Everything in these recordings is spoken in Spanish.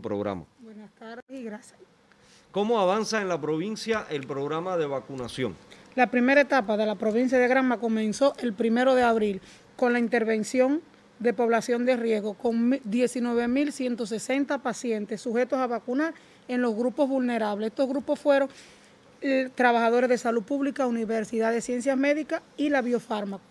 programa. Buenas tardes y gracias. ¿Cómo avanza en la provincia el programa de vacunación? La primera etapa de la provincia de Granma comenzó el primero de abril con la intervención de población de riesgo con 19.160 pacientes sujetos a vacunar en los grupos vulnerables. Estos grupos fueron eh, trabajadores de salud pública, Universidad de Ciencias Médicas y la Biofármaco.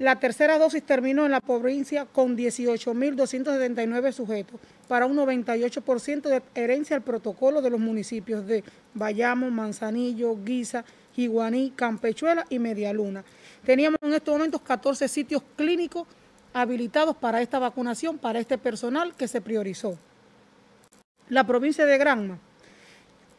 La tercera dosis terminó en la provincia con 18.279 sujetos, para un 98% de herencia al protocolo de los municipios de Bayamo, Manzanillo, Guisa, Higuaní, Campechuela y Medialuna. Teníamos en estos momentos 14 sitios clínicos habilitados para esta vacunación, para este personal que se priorizó. La provincia de Granma,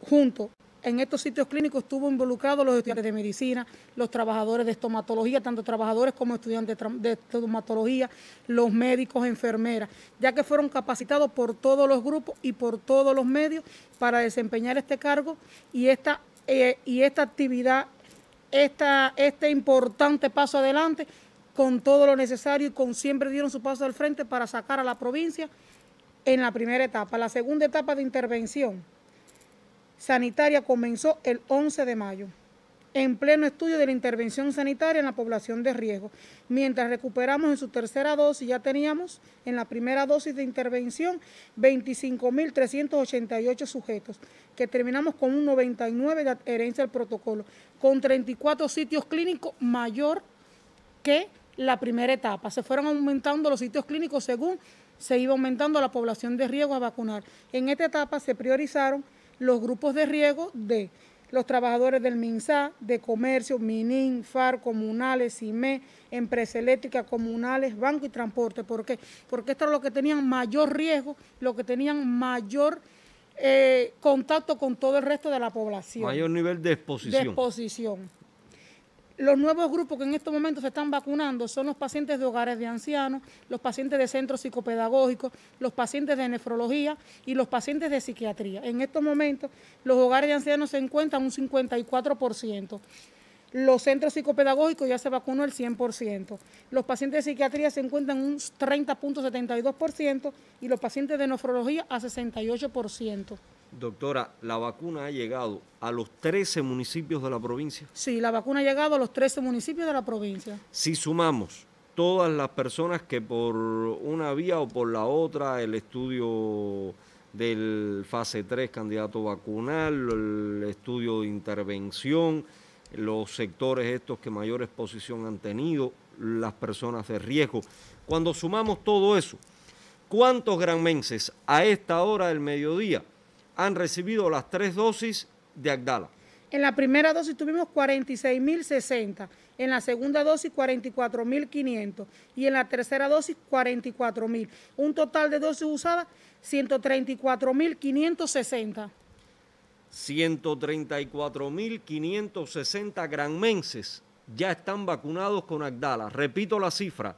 junto en estos sitios clínicos estuvo involucrado los estudiantes de medicina, los trabajadores de estomatología, tanto trabajadores como estudiantes de estomatología, los médicos, enfermeras, ya que fueron capacitados por todos los grupos y por todos los medios para desempeñar este cargo y esta, eh, y esta actividad, esta, este importante paso adelante con todo lo necesario y con siempre dieron su paso al frente para sacar a la provincia en la primera etapa. La segunda etapa de intervención sanitaria comenzó el 11 de mayo, en pleno estudio de la intervención sanitaria en la población de riesgo. Mientras recuperamos en su tercera dosis, ya teníamos en la primera dosis de intervención 25.388 sujetos, que terminamos con un 99 de adherencia al protocolo, con 34 sitios clínicos mayor que la primera etapa. Se fueron aumentando los sitios clínicos según se iba aumentando la población de riesgo a vacunar. En esta etapa se priorizaron los grupos de riesgo de los trabajadores del MINSA, de comercio, MININ, FAR, comunales, CIME, empresas eléctricas comunales, banco y transporte. ¿Por Porque estos es los que tenían mayor riesgo, los que tenían mayor eh, contacto con todo el resto de la población. Mayor nivel de exposición. De exposición. Los nuevos grupos que en estos momentos se están vacunando son los pacientes de hogares de ancianos, los pacientes de centros psicopedagógicos, los pacientes de nefrología y los pacientes de psiquiatría. En estos momentos los hogares de ancianos se encuentran un 54%. Los centros psicopedagógicos ya se vacunó el 100%. Los pacientes de psiquiatría se encuentran un 30.72% y los pacientes de nefrología a 68%. Doctora, ¿la vacuna ha llegado a los 13 municipios de la provincia? Sí, la vacuna ha llegado a los 13 municipios de la provincia. Si sumamos todas las personas que por una vía o por la otra, el estudio del fase 3 candidato vacunal, el estudio de intervención, los sectores estos que mayor exposición han tenido, las personas de riesgo. Cuando sumamos todo eso, ¿cuántos granmenses a esta hora del mediodía han recibido las tres dosis de Agdala. En la primera dosis tuvimos 46.060, en la segunda dosis 44.500 y en la tercera dosis 44.000. Un total de dosis usadas 134.560. 134.560 granmenses ya están vacunados con Agdala. Repito la cifra,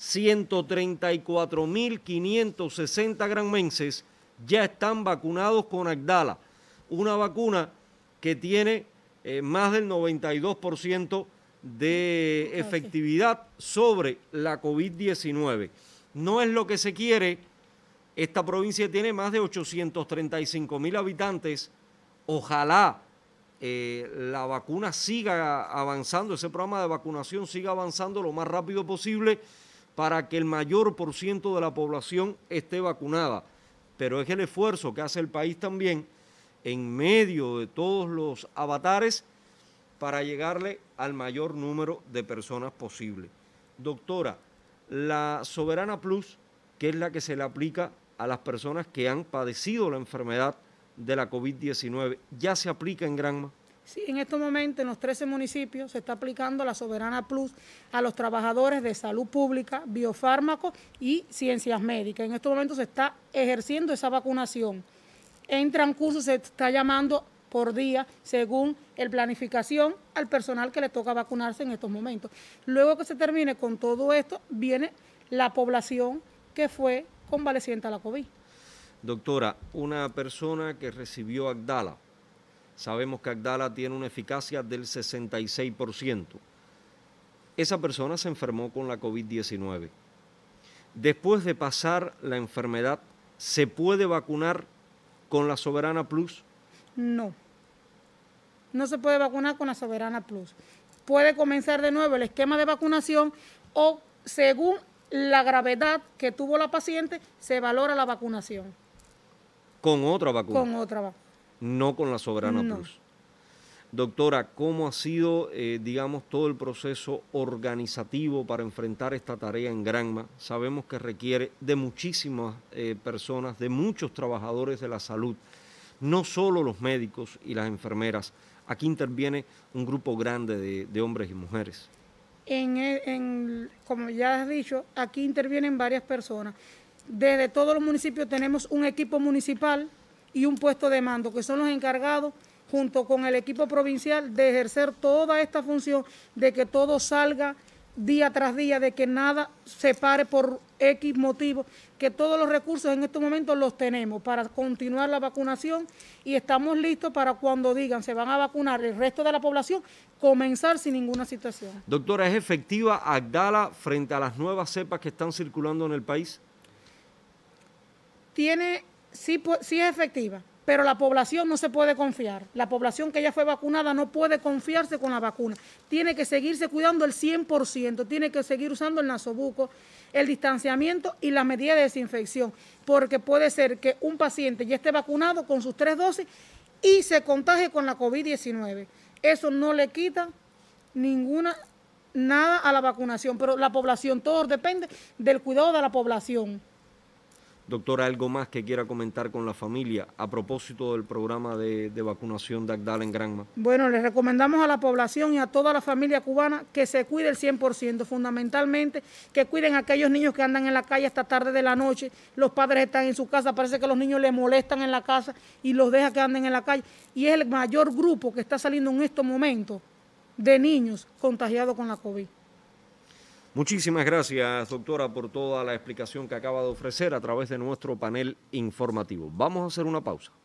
134.560 granmenses ya están vacunados con Agdala, una vacuna que tiene eh, más del 92% de ah, efectividad sobre la COVID-19. No es lo que se quiere. Esta provincia tiene más de 835 mil habitantes. Ojalá eh, la vacuna siga avanzando, ese programa de vacunación siga avanzando lo más rápido posible para que el mayor por ciento de la población esté vacunada pero es el esfuerzo que hace el país también en medio de todos los avatares para llegarle al mayor número de personas posible. Doctora, la Soberana Plus, que es la que se le aplica a las personas que han padecido la enfermedad de la COVID-19, ¿ya se aplica en Granma? Sí, en estos momentos en los 13 municipios se está aplicando la Soberana Plus a los trabajadores de salud pública, biofármacos y ciencias médicas. En estos momentos se está ejerciendo esa vacunación. En transcurso se está llamando por día según el planificación al personal que le toca vacunarse en estos momentos. Luego que se termine con todo esto, viene la población que fue convaleciente a la COVID. Doctora, una persona que recibió Agdala, Sabemos que Agdala tiene una eficacia del 66%. Esa persona se enfermó con la COVID-19. Después de pasar la enfermedad, ¿se puede vacunar con la Soberana Plus? No. No se puede vacunar con la Soberana Plus. Puede comenzar de nuevo el esquema de vacunación o según la gravedad que tuvo la paciente, se valora la vacunación. ¿Con otra vacuna? Con otra vacuna no con la Soberana Plus. Doctora, ¿cómo ha sido, eh, digamos, todo el proceso organizativo para enfrentar esta tarea en Granma? Sabemos que requiere de muchísimas eh, personas, de muchos trabajadores de la salud, no solo los médicos y las enfermeras. Aquí interviene un grupo grande de, hombres y mujeres. como ya has dicho, aquí intervienen varias personas. Desde todos los municipios tenemos un equipo municipal y un puesto de mando, que son los encargados junto con el equipo provincial de ejercer toda esta función de que todo salga día tras día, de que nada se pare por X motivo, que todos los recursos en estos momentos los tenemos para continuar la vacunación y estamos listos para cuando digan se van a vacunar el resto de la población, comenzar sin ninguna situación. Doctora, ¿es efectiva Agdala frente a las nuevas cepas que están circulando en el país? Tiene sí, es efectiva, pero la población no se puede confiar. La población que ya fue vacunada no puede confiarse con la vacuna. Tiene que seguirse cuidando el 100%, tiene que seguir usando el nasobuco, el distanciamiento y la medida de desinfección, porque puede ser que un paciente ya esté vacunado con sus tres dosis y se contagie con la COVID-19. Eso no le quita ninguna nada a la vacunación, pero la población, todo depende del cuidado de la población. Doctora, ¿algo más que quiera comentar con la familia a propósito del programa de, vacunación de Agdal en Granma? Bueno, le recomendamos a la población y a toda la familia cubana que se cuide el 100%, fundamentalmente que cuiden a aquellos niños que andan en la calle hasta tarde de la noche, los padres están en su casa, parece que los niños les molestan en la casa y los deja que anden en la calle. Y es el mayor grupo que está saliendo en estos momentos de niños contagiados con la COVID. Muchísimas gracias, doctora, por toda la explicación que acaba de ofrecer a través de nuestro panel informativo. Vamos a hacer una pausa.